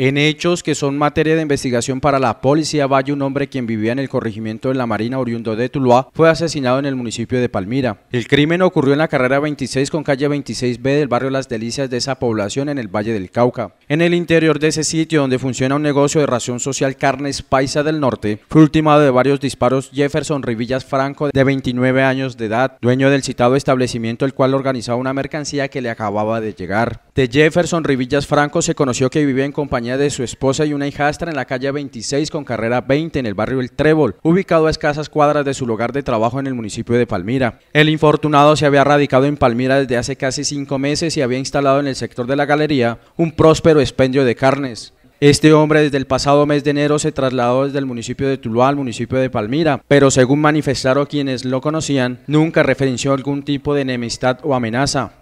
En hechos que son materia de investigación para la policía Valle, un hombre quien vivía en el corregimiento de la Marina oriundo de Tuluá, fue asesinado en el municipio de Palmira. El crimen ocurrió en la carrera 26 con calle 26B del barrio Las Delicias de esa población en el Valle del Cauca. En el interior de ese sitio donde funciona un negocio de ración social Carnes Paisa del Norte, fue ultimado de varios disparos Jefferson Rivillas Franco de 29 años de edad, dueño del citado establecimiento el cual organizaba una mercancía que le acababa de llegar de Jefferson Rivillas Franco se conoció que vivía en compañía de su esposa y una hijastra en la calle 26 con carrera 20 en el barrio El Trébol, ubicado a escasas cuadras de su lugar de trabajo en el municipio de Palmira. El infortunado se había radicado en Palmira desde hace casi cinco meses y había instalado en el sector de la galería un próspero expendio de carnes. Este hombre desde el pasado mes de enero se trasladó desde el municipio de Tuluá al municipio de Palmira, pero según manifestaron quienes lo conocían, nunca referenció algún tipo de enemistad o amenaza.